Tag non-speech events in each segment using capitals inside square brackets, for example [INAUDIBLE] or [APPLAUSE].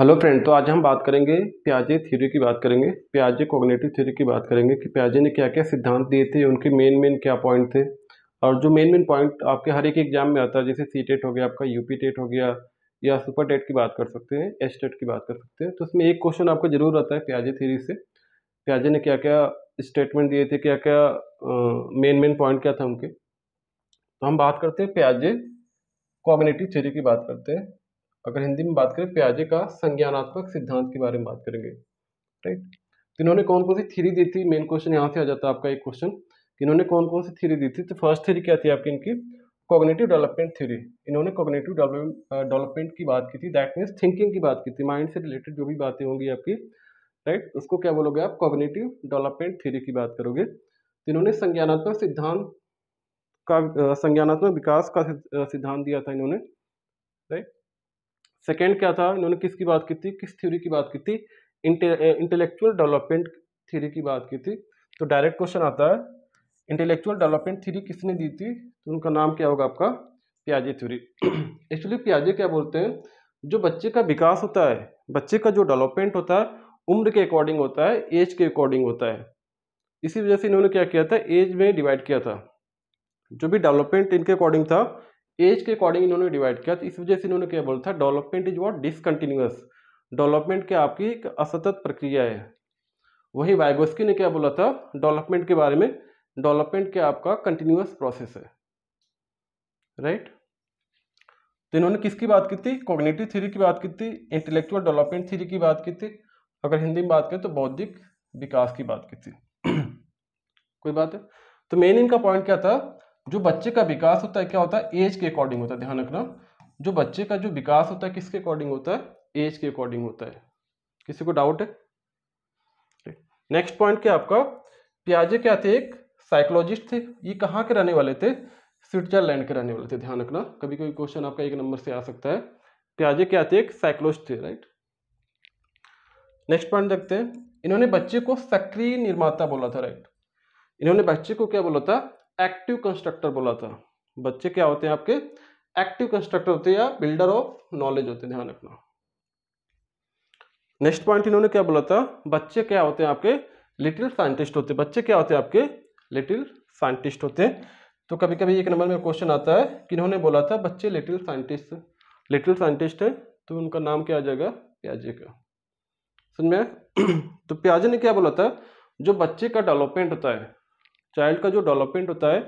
Hello friend तो आज हम बात करेंगे प्याजे थ्योरी की बात करेंगे प्याजे कोग्नेटिव थ्योरी की बात करेंगे कि प्याजे ने क्या क्या सिद्धांत दिए थे उनके मेन मेन क्या पॉइंट थे और जो मेन मेन पॉइंट आपके हर एक एग्जाम में आता है जैसे सी टेट हो गया आपका यूपी टेट हो गया या सुपर टेट की बात कर सकते हैं एस टेट की बात कर सकते हैं तो उसमें एक क्वेश्चन आपको जरूर आता है प्याजे थ्योरी से प्याजे ने क्या क्या स्टेटमेंट दिए थे क्या क्या मेन मेन पॉइंट क्या था उनके तो हम बात करते हैं प्याजे कोग्नेटिव थ्योरी की बात करते हैं अगर हिंदी में बात करें प्याजे का संज्ञानात्मक सिद्धांत के बारे में बात करेंगे राइट तो इन्होंने कौन कौन सी थ्री दी थी मेन क्वेश्चन यहाँ से आ जाता है आपका एक क्वेश्चन इन्होंने कौन कौन सी थ्री दी थी तो फर्स्ट थ्री क्या थी आपकी इनकी कॉग्नेटिव डेवलपमेंट थ्योरी इन्होंने कॉग्नेटिव डेवलपमेंट की बात की थी दैट मीन्स थिंकिंग की बात की थी माइंड से रिलेटेड जो भी बातें होंगी आपकी राइट उसको क्या बोलोगे आप कॉग्नेटिव डेवलपमेंट थ्योरी की बात करोगे तो इन्होंने संज्ञानात्मक सिद्धांत का संज्ञानात्मक विकास का सिद्धांत दिया था इन्होंने सेकेंड क्या था इन्होंने किसकी बात की थी किस थ्योरी की बात की थी इंटेलेक्चुअल डेवलपमेंट थ्योरी की बात की थी तो डायरेक्ट क्वेश्चन आता है इंटेलेक्चुअल डेवलपमेंट थ्योरी किसने दी थी तो उनका नाम क्या होगा आपका प्याजे थ्योरी एक्चुअली प्याजे क्या बोलते हैं जो बच्चे का विकास होता है बच्चे का जो डेवलपमेंट होता है उम्र के अकॉर्डिंग होता है एज के अकॉर्डिंग होता है इसी वजह से इन्होंने क्या किया था एज में डिवाइड किया था जो भी डेवलपमेंट इनके अकॉर्डिंग था एज के अकॉर्डिंग इन्होंने डिवाइड किया तो इस वजह से इन्होंने क्या बोला था development is what discontinuous development की आपकी एक असतत प्रक्रिया है वही वाइगोस्की ने क्या बोला था डेवलपमेंट के बारे में डेवलपमेंट के आपका कंटिन्यूस प्रोसेस है राइट right? तो इन्होंने किसकी बात की थी कॉग्नेटिव थ्योरी की बात की थी इंटेलेक्चुअल डेवलपमेंट थ्योरी की बात की थी अगर हिंदी में बात करें तो बौद्धिक विकास की बात की थी [CLEARS THROAT] कोई बात है तो मेन इनका पॉइंट क्या था जो बच्चे का विकास होता है क्या होता है एज के अकॉर्डिंग होता है ध्यान रखना जो बच्चे का जो विकास होता है किसके अकॉर्डिंग होता है एज के अकॉर्डिंग होता है किसी को डाउट है नेक्स्ट पॉइंट क्या आपका प्याजे क्या थे एक साइकोलॉजिस्ट थे ये कहाँ के रहने वाले थे स्विट्जरलैंड के रहने वाले थे ध्यान रखना कभी कभी क्वेश्चन आपका एक नंबर से आ सकता है प्याजे क्या थे एक साइकोलॉजिस्ट थे राइट नेक्स्ट पॉइंट देखते हैं इन्होंने बच्चे को सक्रिय निर्माता बोला था राइट इन्होंने बच्चे को क्या बोला था एक्टिव कंस्ट्रक्टर बोला था बच्चे क्या होते हैं आपके एक्टिव कंस्ट्रक्टर होते हैं या बिल्डर ऑफ नॉलेज होते हैं ध्यान रखना नेक्स्ट पॉइंट इन्होंने क्या बोला था बच्चे क्या होते हैं आपके लिटिल साइंटिस्ट होते हैं बच्चे क्या होते हैं आपके लिटिल साइंटिस्ट होते हैं तो कभी कभी एक नंबर में क्वेश्चन आता है कि इन्होंने बोला था बच्चे लिटिल साइंटिस्ट लिटिल साइंटिस्ट है तो उनका नाम क्या आ जाएगा प्याजे का समझ में [CLEARS THROAT] तो प्याजे ने क्या बोला था जो बच्चे का डेवलपमेंट होता है चाइल्ड का जो डेवलपमेंट होता है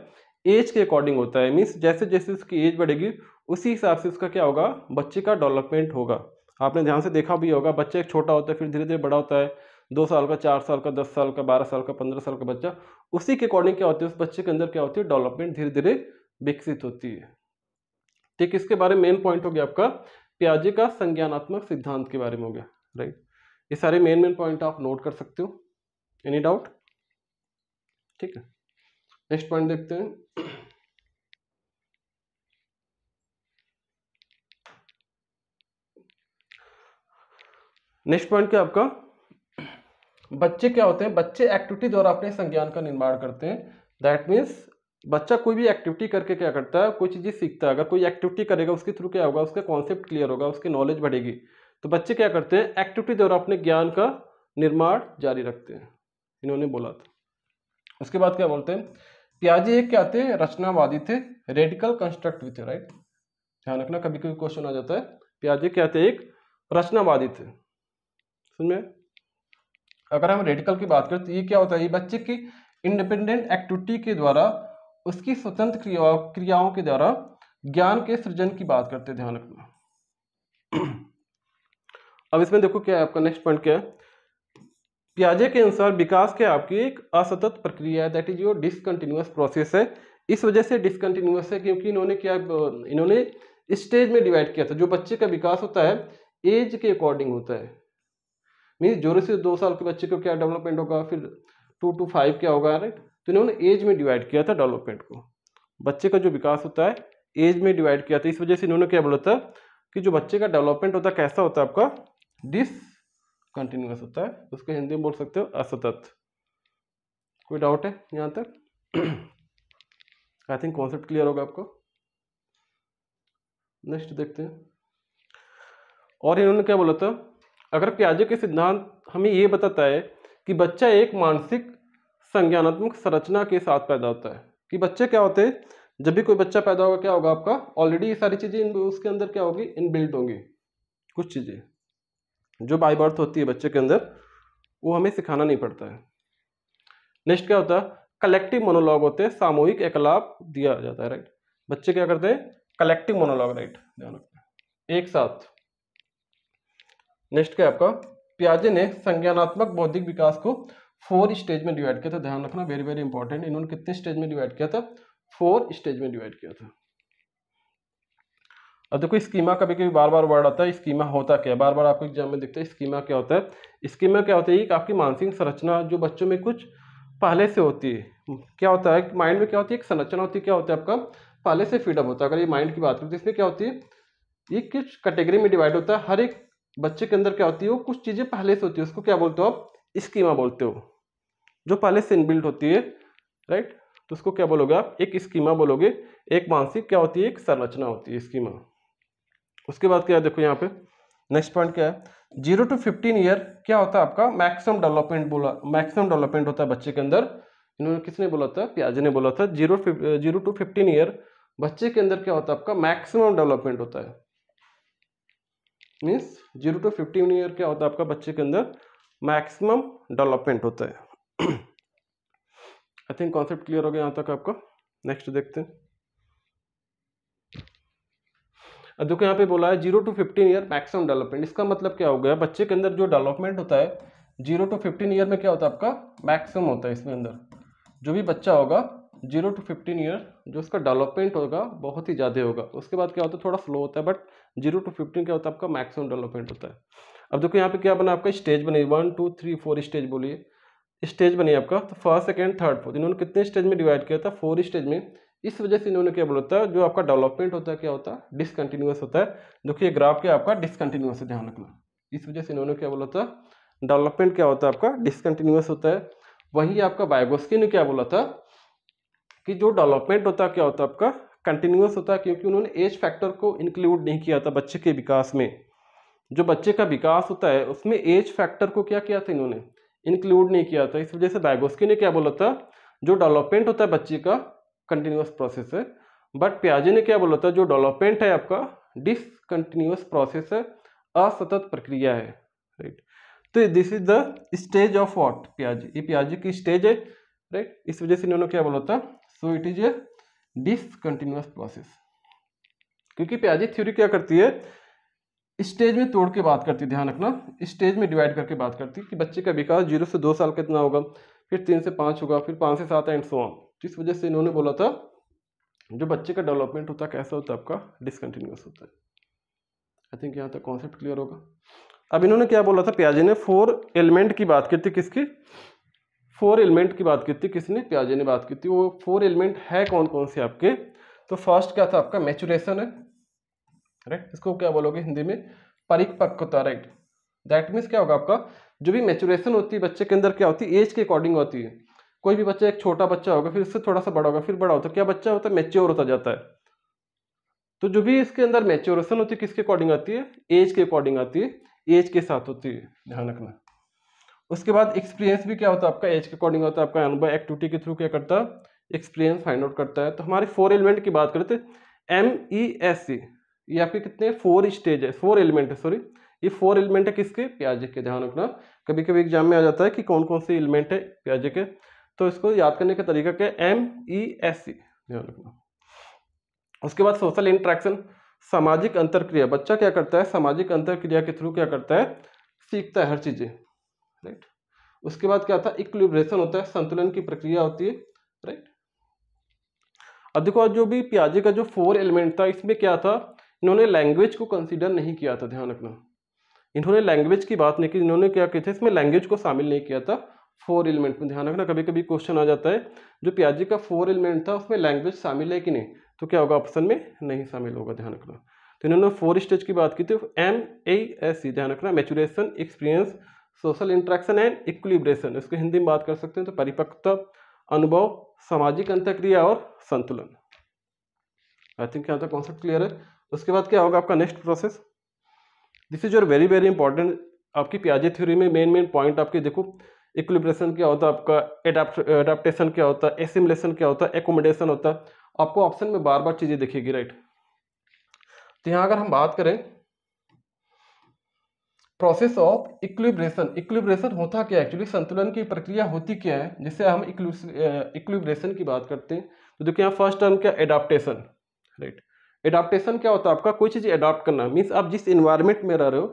एज के अकॉर्डिंग होता है मीन्स जैसे जैसे उसकी एज बढ़ेगी उसी हिसाब से उसका क्या होगा बच्चे का डेवलपमेंट होगा आपने ध्यान से देखा भी होगा बच्चा एक छोटा होता है फिर धीरे धीरे बड़ा होता है दो साल का चार साल का दस साल का बारह साल का पंद्रह साल का बच्चा उसी के अकॉर्डिंग क्या होती है उस बच्चे के अंदर क्या होती है डेवलपमेंट धीरे धीरे विकसित होती है ठीक इसके बारे में मेन पॉइंट हो गया आपका प्याजे का संज्ञानात्मक सिद्धांत के बारे में हो गया राइट ये सारे मेन मेन पॉइंट आप नोट कर सकते हो एनी डाउट ठीक है नेक्स्ट पॉइंट देखते हैं नेक्स्ट पॉइंट क्या आपका बच्चे क्या होते हैं बच्चे एक्टिविटी द्वारा अपने संज्ञान का निर्माण करते हैं दैट मीन्स बच्चा कोई भी एक्टिविटी करके क्या करता है कोई चीज़ सीखता है अगर कोई एक्टिविटी करेगा उसके थ्रू क्या होगा उसका कॉन्सेप्ट क्लियर होगा उसकी नॉलेज बढ़ेगी तो बच्चे क्या करते हैं एक्टिविटी द्वारा अपने ज्ञान का निर्माण जारी रखते हैं इन्होंने बोला था उसके बाद क्या बोलते हैं त्यागी एक क्या थे रचनावादी थे रेडिकल भी थे राइट ध्यान रखना कभी कभी क्वेश्चन आ जाता है प्याजे क्या थे एक रचनावादी थे सुनिए अगर हम रेडिकल की बात करें तो ये क्या होता है ये बच्चे की इंडिपेंडेंट एक्टिविटी के द्वारा उसकी स्वतंत्र क्रिया क्रियाओं के द्वारा ज्ञान के सृजन की बात करते ध्यान रखना [CLEARS THROAT] अब इसमें देखो क्या है आपका नेक्स्ट पॉइंट क्या है पियाजे के अनुसार विकास के आपकी एक असतत प्रक्रिया है that is your discontinuous process है इस वजह से डिसकंटिन्यूस है क्योंकि इन्होंने क्या इन्होंने स्टेज में डिवाइड किया था जो बच्चे का विकास होता है एज के अकॉर्डिंग होता है मीन जोरे से दो साल के बच्चे को क्या डेवलपमेंट होगा फिर टू टू फाइव क्या होगा राइट तो इन्होंने एज में डिवाइड किया था डेवलपमेंट को बच्चे का जो विकास होता है एज में डिवाइड किया था इस वजह से इन्होंने क्या बोला था कि जो बच्चे का डेवलपमेंट होता है कैसा होता है आपका डिस कंटिन्यूस होता है तो उसको हिंदी में बोल सकते हो असतत कोई डाउट है यहाँ तक आई थिंक कॉन्सेप्ट क्लियर होगा आपको नेक्स्ट देखते हैं और इन्होंने क्या बोला था अगर प्याजे के सिद्धांत हमें ये बताता है कि बच्चा एक मानसिक संज्ञानात्मक संरचना के साथ पैदा होता है कि बच्चे क्या होते हैं जब भी कोई बच्चा पैदा होगा क्या होगा आपका ऑलरेडी ये सारी चीज़ें उसके अंदर क्या होगी इनबिल्ट होंगी कुछ चीज़ें जो बाई बर्थ होती है बच्चे के अंदर वो हमें सिखाना नहीं पड़ता है नेक्स्ट क्या होता है कलेक्टिव मोनोलॉग होते हैं सामूहिक एकलाप दिया जाता है राइट बच्चे क्या करते हैं कलेक्टिव मोनोलॉग राइट ध्यान एक साथ नेक्स्ट क्या आपका प्याजे ने संज्ञानात्मक बौद्धिक विकास को फोर स्टेज में डिवाइड किया था ध्यान रखना वेरी वेरी इंपॉर्टेंट इन्होंने कितने स्टेज में डिवाइड किया था फोर स्टेज में डिवाइड किया था अब देखो स्कीमा कभी कभी बार बार वर्ड आता है स्कीमा होता क्या है बार बार आपको एग्जाम में देखते हैं स्कीमा क्या होता है स्कीमा क्या होता है एक आपकी मानसिक संरचना जो बच्चों में कुछ पहले से होती है क्या होता है माइंड में क्या होती है एक संरचना होती है क्या होता है आपका पहले से फीडअप होता है अगर ये माइंड की बात करें तो इसमें क्या होती है ये किस कैटेगरी में डिवाइड होता है हर एक बच्चे के अंदर क्या होती है वो कुछ चीज़ें पहले से होती है उसको क्या बोलते हो आप स्कीमा बोलते हो जो पहले से इनबिल्ट होती है राइट तो उसको क्या बोलोगे आप एक स्कीमा बोलोगे एक मानसिक क्या होती है एक संरचना होती है स्कीमा उसके बाद क्या है देखो यहाँ पे नेक्स्ट पॉइंट क्या है जीरो टू फिफ्टीन ईयर क्या होता है आपका मैक्सिमम डेवलपमेंट बोला मैक्सिमम डेवलपमेंट होता है बच्चे के अंदर इन्होंने किसने बोला था प्याजे ने बोला था zero zero to fifteen year बच्चे के अंदर क्या होता है आपका मैक्सिमम डेवलपमेंट होता है means zero to fifteen year क्या होता है आपका बच्चे के अंदर मैक्सिमम डेवलपमेंट होता है आई थिंक कॉन्सेप्ट क्लियर हो गया यहाँ तक आपका नेक्स्ट देखते हैं देखो यहाँ पे बोला है zero to fifteen year maximum development इसका मतलब क्या हो गया बच्चे के अंदर जो डेवलपमेंट होता है जीरो टू फिफ्टीन ईयर में क्या होता है आपका मैक्सिमम होता है इसमें अंदर जो भी बच्चा होगा जीरो टू फिफ्टीन ईयर जो उसका डेवलपमेंट होगा बहुत ही ज़्यादा होगा उसके बाद क्या होता है थोड़ा स्लो होता है बट जीरो टू फिफ्टीन क्या होता है आपका मैक्सिमम डेवलपमेंट होता है अब देखो यहाँ पे क्या बना आपका स्टेज बने one two three four stage बोलिए स्टेज बनी आपका तो फर्स्ट सेकेंड थर्ड फोर्थ इन्होंने कितने स्टेज में डिवाइड किया था फोर स्टेज में इस वजह से इन्होंने क्या बोला था जो आपका डेवलपमेंट होता है क्या होता है डिसकंटिन्यूस होता है जो कि ग्राफ क्या आपका डिसकंटिन्यूस है ध्यान रखना इस वजह से इन्होंने क्या बोला था डेवलपमेंट क्या होता है आपका डिसकंटिन्यूस होता है वहीं आपका बायोगोस्की ने क्या बोला था कि जो डेवलपमेंट होता है क्या होता है आपका कंटिन्यूस होता है क्योंकि उन्होंने एज फैक्टर को इंक्लूड नहीं किया था बच्चे के विकास में जो बच्चे का विकास होता है उसमें एज फैक्टर को क्या किया था इन्होंने इंक्लूड नहीं किया था इस वजह से बायोगोस्की ने क्या बोला था जो डेवलपमेंट होता है बच्चे का कंटिन्यूस प्रोसेस है बट प्याजे ने क्या बोला था जो डेवलपमेंट है आपका डिसकंटिन्यूस प्रोसेस है असतत प्रक्रिया है राइट तो this is the stage of what प्याजे ये प्याजे की स्टेज है राइट इस वजह से इन्होंने क्या बोला था so it is a discontinuous process क्योंकि प्याजे थ्योरी क्या करती है स्टेज में तोड़ के बात करती है ध्यान रखना स्टेज में डिवाइड करके बात करती है कि बच्चे का विकास जीरो से दो साल कितना होगा फिर तीन से पाँच होगा फिर पाँच से सात एंड सो ऑन जिस तो वजह से इन्होंने बोला था जो बच्चे का डेवलपमेंट होता है कैसा होता है आपका डिसकंटिन्यूस होता है आई थिंक यहाँ तक कॉन्सेप्ट क्लियर होगा अब इन्होंने क्या बोला था प्याजे ने फोर एलिमेंट की बात की थी किसकी फोर एलिमेंट की बात की थी किसने प्याजे ने बात की थी वो फोर एलिमेंट है कौन कौन से आपके तो फर्स्ट क्या था आपका मैचुरेशन है राइट इसको क्या बोलोगे हिंदी में परिपक्वता राइट दैट मीन्स क्या होगा आपका जो भी मैचुरेशन होती है बच्चे के अंदर क्या होती है एज के अकॉर्डिंग होती है कोई भी बच्चा एक छोटा बच्चा होगा फिर उससे थोड़ा सा बड़ा होगा फिर बड़ा होता है क्या बच्चा होता है मेच्योर होता जाता है तो जो भी इसके अंदर मेच्योरेशन होती है किसके अकॉर्डिंग आती है एज के अकॉर्डिंग आती है एज के साथ होती है ध्यान रखना उसके बाद एक्सपीरियंस भी क्या होता है आपका एज के अकॉर्डिंग होता है आपका अनुभव एक्टिविटी के थ्रू क्या करता है एक्सपीरियंस फाइंड आउट करता है तो हमारे फोर एलिमेंट की बात करें तो एम ई एस सी ये आपके कितने फोर स्टेज है फोर एलिमेंट है सॉरी ये फोर एलिमेंट है किसके प्याजे के ध्यान रखना कभी कभी एग्जाम में आ जाता है कि कौन कौन से एलिमेंट है प्याजे के तो इसको याद करने का तरीका क्या एम ई एस सी ध्यान रखना उसके बाद सोशल इंट्रैक्शन सामाजिक अंतरक्रिया बच्चा क्या करता है सामाजिक अंतरक्रिया के थ्रू क्या करता है सीखता है हर चीज़ें राइट उसके बाद क्या होता है इक्लिब्रेशन होता है संतुलन की प्रक्रिया होती है राइट अब देखो जो भी प्याजे का जो फोर एलिमेंट था इसमें क्या था इन्होंने लैंग्वेज को कंसिडर नहीं किया था ध्यान रखना इन्होंने लैंग्वेज की बात नहीं की इन्होंने क्या किया था इसमें लैंग्वेज को शामिल नहीं किया था फोर एलिमेंट में ध्यान रखना कभी कभी क्वेश्चन आ जाता है जो पियाजी का फोर एलिमेंट था उसमें लैंग्वेज शामिल है कि नहीं तो क्या होगा ऑप्शन में नहीं शामिल होगा ध्यान रखना तो इन्होंने फोर स्टेज की बात की थी एम ए एस सी ध्यान रखना maturation experience social interaction and equilibration इसको हिंदी में बात कर सकते हैं तो परिपक्वता अनुभव सामाजिक अंतक्रिया और संतुलन आई थिंक यहाँ तक कॉन्सेप्ट क्लियर है उसके बाद क्या होगा आपका next process this is your very very important आपकी प्याजी थ्योरी में मेन मेन पॉइंट आपके देखो इक्विब्रेशन क्या होता है आपका एडाप्टेशन क्या होता है एसिमलेशन क्या होता है एकोमोडेशन होता है आपको ऑप्शन में बार बार चीज़ें दिखेगी राइट तो यहाँ अगर हम बात करें प्रोसेस ऑफ इक्विब्रेशन इक्विब्रेशन होता क्या एक्चुअली संतुलन की प्रक्रिया होती क्या है जिससे हम इक्विब्रेशन uh, की बात करते हैं तो देखिए यहाँ फर्स्ट टर्म क्या एडाप्टेशन राइट एडाप्टेशन क्या होता है आपका कोई चीज़ एडाप्ट करना मीन्स आप जिस इन्वायरमेंट में रह रहे हो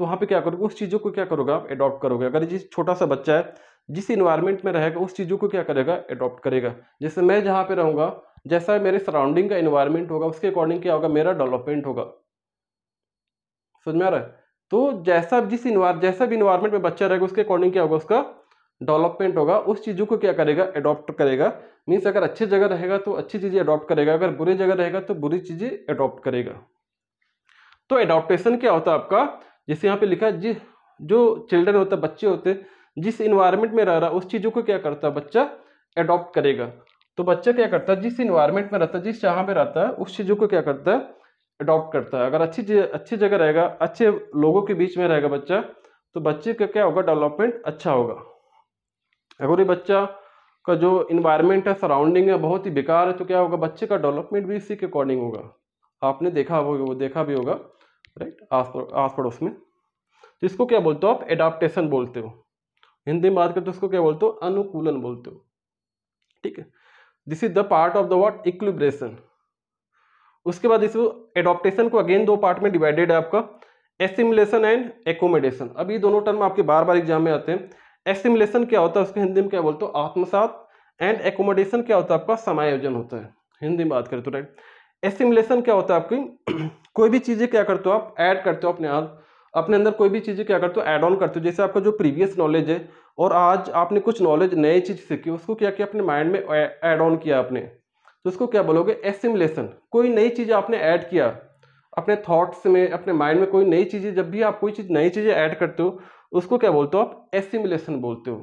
तो वहाँ पे क्या करोगे उस चीज़ों को क्या करोगे आप एडॉप्ट करोगे अगर जिस छोटा सा बच्चा है जिस इन्वायरमेंट में रहेगा उस चीज़ों को क्या करेगा एडॉप्ट करेगा जैसे मैं जहाँ पे रहूँगा जैसा मेरे सराउंडिंग का इन्वायरमेंट होगा उसके अकॉर्डिंग क्या होगा मेरा डेवलपमेंट होगा समझ में आ रहा है तो जैसा जिस इन्वा जैसा भी इन्वायरमेंट में बच्चा रहेगा उसके अकॉर्डिंग क्या होगा उसका डेवलपमेंट होगा उस चीज़ों को क्या करेगा एडॉप्ट करेगा मीन्स अगर अच्छी जगह रहेगा तो अच्छी चीज़ें अडॉप्ट करेगा अगर बुरी जगह रहेगा तो बुरी चीज़ें अडॉप्ट करेगा तो एडॉप्टेशन क्या होता है आपका जैसे यहाँ पे लिखा है जिस जो चिल्ड्रन होता है बच्चे होते जिस इन्वायरमेंट में रह रहा उस चीज़ों को क्या करता है बच्चा एडॉप्ट करेगा तो बच्चा क्या करता है जिस इन्वायरमेंट में रहता है जिस जहाँ पे रहता है उस चीज़ों को क्या करता है अडॉप्ट करता है अगर अच्छी अच्छी जगह रहेगा अच्छे लोगों के बीच में रहेगा बच्चा तो बच्चे का क्या होगा डेवलपमेंट अच्छा होगा अगर ये बच्चा का जो इन्वायरमेंट है सराउंडिंग है बहुत ही बेकार है तो क्या होगा बच्चे का डेवलपमेंट भी इसी के अकॉर्डिंग होगा आपने देखा होगा वो देखा भी होगा राइट आस पड़ोस में तो इसको क्या बोलते हो आप एडाप्टेशन बोलते हो हिंदी में बात करते हो इसको क्या बोलते हो अनुकूलन बोलते हो ठीक है this is the part of the what equilibration उसके बाद इसको एडोप्टेशन को अगेन दो पार्ट में डिवाइडेड है आपका एसिमुलेशन एंड एकोमोडेशन अब ये दोनों टर्म आपके बार बार एग्जाम में आते हैं एसिमुलेशन क्या होता है उसके हिंदी में क्या बोलते हो आत्मसात एंड एकोमोडेशन क्या होता है आपका समायोजन होता है हिंदी में बात करें तो राइट एसिमुलेशन क्या होता है आपकी कोई भी चीज़ें क्या करते हो आप ऐड करते हो अपने आप अपने अंदर कोई भी चीज़ें क्या करते हो ऐड ऑन करते हो जैसे आपका जो प्रीवियस नॉलेज है और आज आपने कुछ नॉलेज नई चीज़ सीखी उसको क्या किया अपने माइंड में ऐड ऑन किया आपने तो उसको क्या बोलोगे एसिमुलेशन कोई नई चीज़ आपने ऐड किया अपने थॉट्स में अपने माइंड में कोई नई चीज़ें जब भी आप कोई चीज़ नई चीज़ें ऐड करते हो उसको क्या बोलते हो आप एसिमलेसन बोलते हो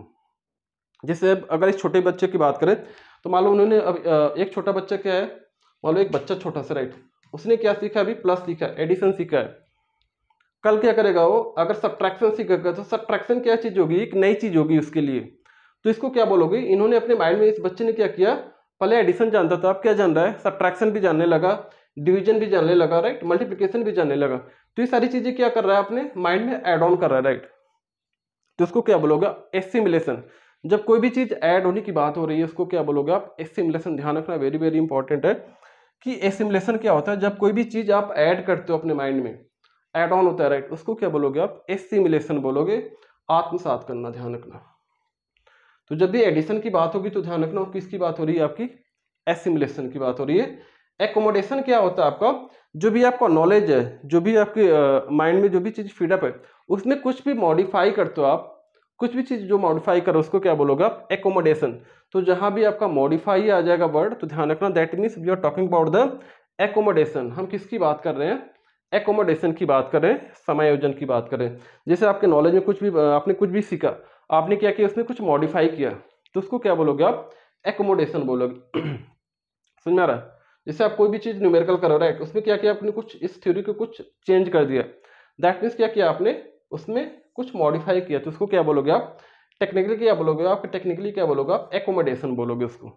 जैसे अगर इस छोटे बच्चे की बात करें तो मान लो उन्होंने अब एक छोटा बच्चा क्या है मान लो एक बच्चा छोटा सा राइट उसने क्या सीखा अभी प्लस सीखा एडिशन सीखा है कल क्या करेगा वो अगर सब्ट्रैक्शन सीखेगा तो सब्ट्रैक्शन क्या चीज़ होगी एक नई चीज़ होगी उसके लिए तो इसको क्या बोलोगे इन्होंने अपने माइंड में इस बच्चे ने क्या किया पहले एडिशन जानता था अब क्या जान रहा है सब्ट्रैक्शन भी जानने लगा डिवीजन भी जानने लगा राइट मल्टीप्लिकेशन भी जानने लगा तो ये सारी चीज़ें क्या कर रहा है अपने माइंड में एड ऑन कर रहा है राइट तो उसको क्या बोलोगे एसिमुलेशन जब कोई भी चीज़ ऐड होने की बात हो रही है उसको क्या बोलोगे आप एसिमुलेशन ध्यान रखना वेरी वेरी इंपॉर्टेंट है कि एसिमुलेशन क्या होता है जब कोई भी चीज़ आप ऐड करते हो अपने माइंड में ऐड ऑन होता है राइट उसको क्या बोलोगे आप एसिमुलेशन बोलोगे आत्मसात करना ध्यान रखना तो जब भी एडिशन की बात होगी तो ध्यान रखना किसकी बात हो रही है आपकी एसिमुलेशन की बात हो रही है एकोमोडेशन क्या होता है आपका जो भी आपका नॉलेज है जो भी आपके माइंड में जो भी चीज़ फीडअप है उसमें कुछ भी मॉडिफाई करते हो आप कुछ भी चीज़ जो मॉडिफाई करो उसको क्या बोलोगे आप एकोमोडेशन तो जहाँ भी आपका मॉडिफाई आ जाएगा वर्ड तो ध्यान रखना that means we are talking about the accommodation हम किसकी बात कर रहे हैं एकोमोडेशन की बात करें समायोजन की बात करें जैसे आपके नॉलेज में कुछ भी आपने कुछ भी सीखा आपने क्या किया उसमें कुछ मॉडिफाई किया तो उसको क्या बोलोगे आप एकोमोडेशन बोलोगे [CLEARS THROAT] समझ आ रहा है जैसे आप कोई भी चीज़ न्यूमेरिकल करो राइट उसमें क्या किया आपने कुछ इस थ्योरी को कुछ चेंज कर दिया दैट मीन्स क्या किया आपने उसमें कुछ मॉडिफाई किया तो उसको क्या बोलोगे आप टेक्निकली क्या बोलोगे आप टेक्निकली क्या बोलोगे आप एकोमोडेशन बोलोगे उसको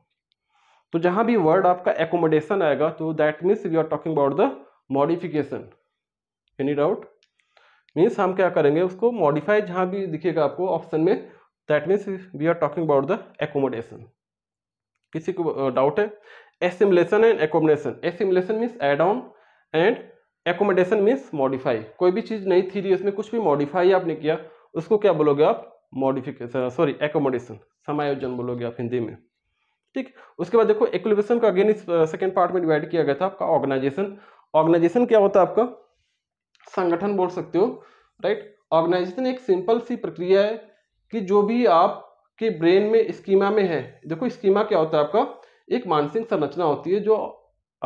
तो जहां भी वर्ड आपका एकोमोडेशन आएगा तो that means we are talking about the modification any doubt means हम क्या करेंगे उसको मॉडिफाई जहां भी दिखेगा आपको ऑप्शन में that means we are talking about the accommodation किसी को डाउट है assimilation and accommodation assimilation means add on and accommodation means modify कोई भी चीज़ नहीं थी उसमें कुछ भी मॉडिफाई आपने किया उसको क्या बोलोगे आप मॉडिफिकेशन सॉरी एकोमोडेशन समायोजन बोलोगे आप हिंदी में ठीक उसके बाद देखो एक्लिवेशन का अगेन इस सेकेंड पार्ट में डिवाइड किया गया था आपका ऑर्गेनाइजेशन ऑर्गेनाइजेशन क्या होता है आपका संगठन बोल सकते हो राइट ऑर्गेनाइजेशन एक सिंपल सी प्रक्रिया है कि जो भी आपके ब्रेन में स्कीमा में है देखो स्कीमा क्या होता है आपका एक मानसिक संरचना होती है जो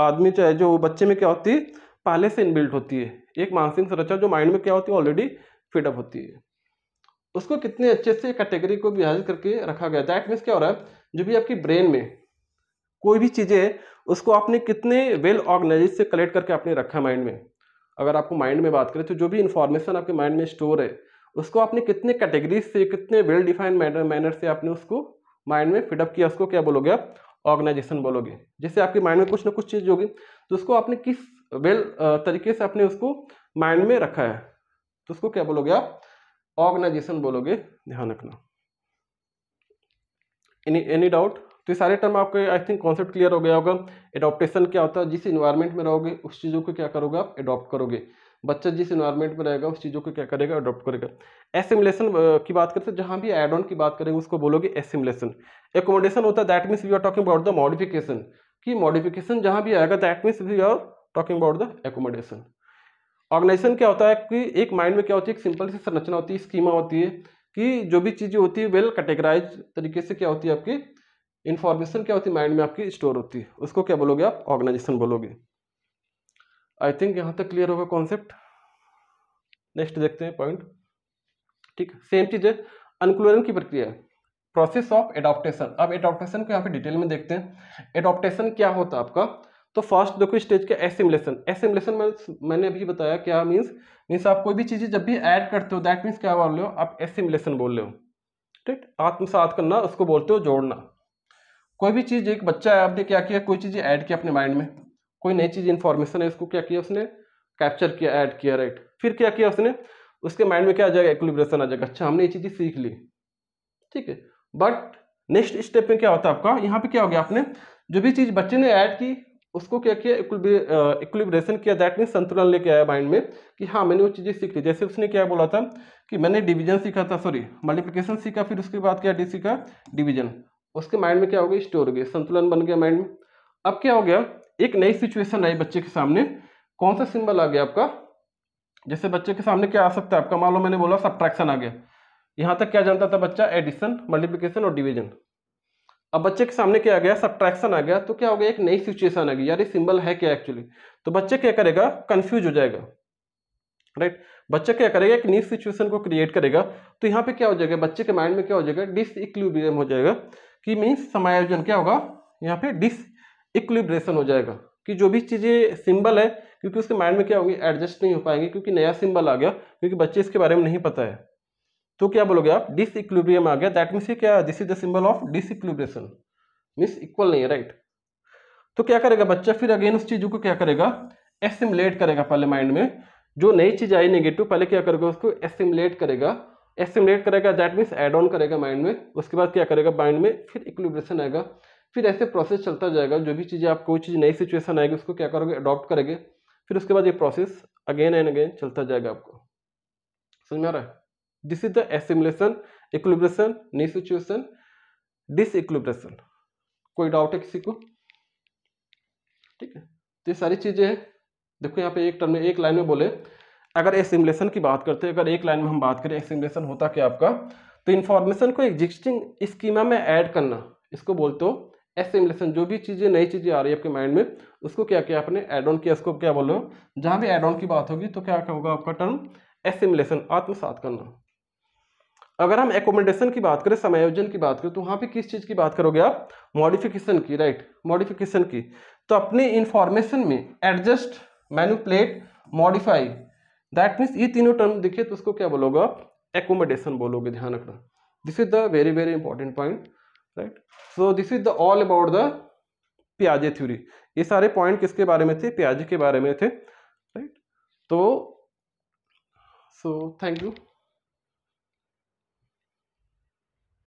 आदमी चाहे जो बच्चे में क्या होती है पहले से इनबिल्ट होती है एक मानसिक संरचना जो माइंड में क्या होती है ऑलरेडी फिटअप होती है उसको कितने अच्छे से कैटेगरी को विभाजित करके रखा गया दैट मीन्स क्या हो रहा है जो भी आपकी ब्रेन में कोई भी चीज़ें है उसको आपने कितने वेल ऑर्गेनाइज से कलेक्ट करके आपने रखा माइंड में अगर आपको माइंड में बात करें तो जो भी इन्फॉर्मेशन आपके माइंड में स्टोर है उसको आपने कितने कैटेगरीज से कितने वेल डिफाइंड मैनर से आपने उसको माइंड में फिटअप किया उसको क्या बोलोगे आप ऑर्गेनाइजेशन बोलोगे जैसे आपके माइंड में कुछ ना कुछ चीज़ होगी तो उसको आपने किस वेल तरीके से आपने उसको माइंड में रखा है तो उसको क्या बोलोगे आप ऑर्गेनाइजेशन बोलोगे ध्यान रखना एनी एनी डाउट तो ये सारे टर्म आपके आई थिंक कॉन्सेप्ट क्लियर हो गया होगा एडोप्टेशन क्या होता है जिस इन्वायरमेंट में रहोगे उस चीज़ों को क्या करोगे आप एडॉप्ट करोगे बच्चा जिस इन्वायरमेंट में रहेगा उस चीज़ों को क्या करेगा अडॉप्ट करेगा एसिमुलेशन की बात करते तो हैं जहाँ भी एड ऑन की बात करेंगे उसको बोलोगे एसिमुलेशन एकोमोडेशन होता है that means we are talking about the modification की मॉडिफिकेशन जहाँ भी आएगा that means we are talking about the accommodation organization क्या होता है कि एक माइंड में क्या होती है एक सिंपल सी संरचना होती है स्कीमा होती है कि जो भी चीज़ें होती है वेल कैटेगराइज तरीके से क्या होती है आपकी इन्फॉर्मेशन क्या होती है माइंड में आपकी स्टोर होती है उसको क्या बोलोगे आप ऑर्गेनाइजेशन बोलोगे आई थिंक यहाँ तक क्लियर होगा कॉन्सेप्ट नेक्स्ट देखते हैं पॉइंट ठीक सेम चीज़ है अनुकूलन की प्रक्रिया प्रोसेस ऑफ एडॉप्टेशन अब एडॉप्टेशन को यहाँ पे डिटेल में देखते हैं एडॉप्टेशन क्या होता है आपका तो फर्स्ट देखो स्टेज का एसिमुलेशन एसिमुलेशन में मैंने अभी बताया क्या मीन्स मीन्स आप कोई भी चीज़ें जब भी ऐड करते हो दैट मीन्स क्या बोल रहे हो आप एसिमुलेशन बोल रहे हो ठीक आत्मसात करना उसको बोलते हो जोड़ना कोई भी चीज़ एक बच्चा है आपने क्या किया कोई चीज़ें ऐड किया अपने माइंड में कोई नई चीज़ इन्फॉर्मेशन है इसको क्या किया उसने कैप्चर किया ऐड किया राइट फिर क्या किया उसने उसके माइंड में क्या आ जाएगा एक्लिब्रेशन आ जाएगा अच्छा हमने ये चीज़ें सीख ली ठीक है बट नेक्स्ट स्टेप में क्या होता है आपका यहाँ पे क्या हो गया आपने जो भी चीज़ बच्चे ने ऐड की उसको क्या किया इक्विब्रेशन किया दैट मीन संतुलन लेके आया माइंड में कि हाँ मैंने वो चीज़ें सीख ली जैसे उसने क्या बोला था कि मैंने डिवीजन सीखा था सॉरी मल्टीप्लिकेशन सीखा फिर उसके बाद क्या डी सीखा डिवीजन उसके माइंड में क्या हो गया स्टोर हो गया संतुलन बन गया माइंड में अब क्या हो गया एक नई सिचुएशन आई बच्चे के सामने कौन सा सिंबल आ गया आपका जैसे बच्चे के सामने क्या आ सकता है आपका मान लो मैंने बोला सब्ट्रैक्शन आ गया यहाँ तक क्या जानता था बच्चा एडिशन मल्टीप्लिकेशन और डिवीजन अब बच्चे के सामने क्या आ गया सब्ट्रैक्शन आ गया तो क्या हो गया एक नई सिचुएशन आ गई यार ये सिंबल है क्या एक्चुअली तो बच्चे क्या करेगा कन्फ्यूज हो जाएगा राइट बच्चा क्या करेगा एक न्यू सिचुएशन को क्रिएट करेगा तो यहाँ पे क्या हो जाएगा बच्चे के माइंड में क्या हो जाएगा डिस हो जाएगा कि मीन्स समायोजन क्या होगा यहाँ पे डिस इक्विब्रेशन हो जाएगा कि जो भी चीज़ें सिंबल है क्योंकि उसके माइंड में क्या होगी एडजस्ट नहीं हो पाएंगे क्योंकि नया सिंबल आ गया क्योंकि बच्चे इसके बारे में नहीं पता है तो क्या बोलोगे आप डिस इक्विब्रियम आ गया दैट मीन्स ये क्या this is the symbol of disequilibration means equal नहीं है राइट तो क्या करेगा बच्चा फिर अगेन उस चीज़ों को क्या करेगा एसिमुलेट करेगा पहले माइंड में जो नई चीज़ आई नेगेटिव पहले क्या करेगा उसको एसिमुलेट करेगा एसिमुलेट करेगा दैट मीन्स एड ऑन करेगा माइंड में उसके बाद क्या करेगा माइंड में फिर इक्विब्रेशन आएगा फिर ऐसे प्रोसेस चलता जाएगा जो भी चीज़ें आप कोई चीज़ नई सिचुएशन आएगी उसको क्या करोगे अडॉप्ट करेंगे फिर उसके बाद ये प्रोसेस अगेन एंड अगेन चलता जाएगा आपको समझ में आ रहा है This is the assimilation, equilibration, निस्यूचुएशन डिसइक्लिब्रेशन कोई डाउट है किसी को ठीक है तो ये सारी चीज़ें हैं देखो यहाँ पे एक टर्म में एक लाइन में बोले अगर एसिमुलेशन की बात करते हैं अगर एक लाइन में हम बात करें एसिमुलेशन होता क्या आपका तो इन्फॉर्मेशन को एग्जिस्टिंग स्कीमा में ऐड करना इसको बोलते हो एसिमुलेशन जो भी चीज़ें नई चीज़ें आ रही है आपके माइंड में उसको क्या किया आपने एड ऑन किया उसको क्या बोल रहे हो जहाँ भी एड ऑन की बात होगी तो क्या होगा आपका टर्म एसिमुलेशन आत्मसात करना अगर हम एकोमोडेशन की बात करें समायोजन की बात करें तो वहाँ पे किस चीज़ की बात करोगे आप मॉडिफिकेशन की राइट मॉडिफिकेशन की तो अपने इन्फॉर्मेशन में adjust manipulate modify that means ये तीनों टर्म देखिए तो उसको क्या बोलोगे आप एकोमोडेशन बोलोगे ध्यान रखना this is the very very important point right so this is the all about the प्याजे थ्यूरी ये सारे पॉइंट किसके बारे में थे प्याजे के बारे में थे राइट right? तो सो थैंक यू